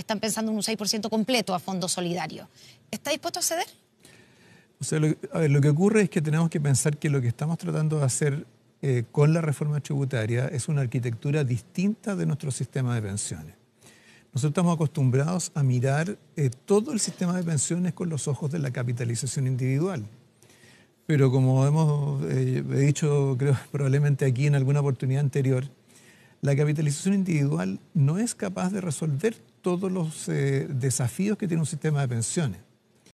están pensando en un 6% completo a fondo solidario. ¿Está dispuesto a ceder? lo, que ocurre es que tenemos que pensar que lo que estamos tratando de hacer eh, con la reforma tributaria es una arquitectura distinta de nuestro sistema de pensiones. Nosotros estamos acostumbrados a mirar eh, todo el sistema de pensiones con los ojos de la capitalización individual. Pero como hemos eh, he dicho, creo, probablemente aquí en alguna oportunidad anterior, la capitalización individual no es capaz de resolver todos los eh, desafíos que tiene un sistema de pensiones.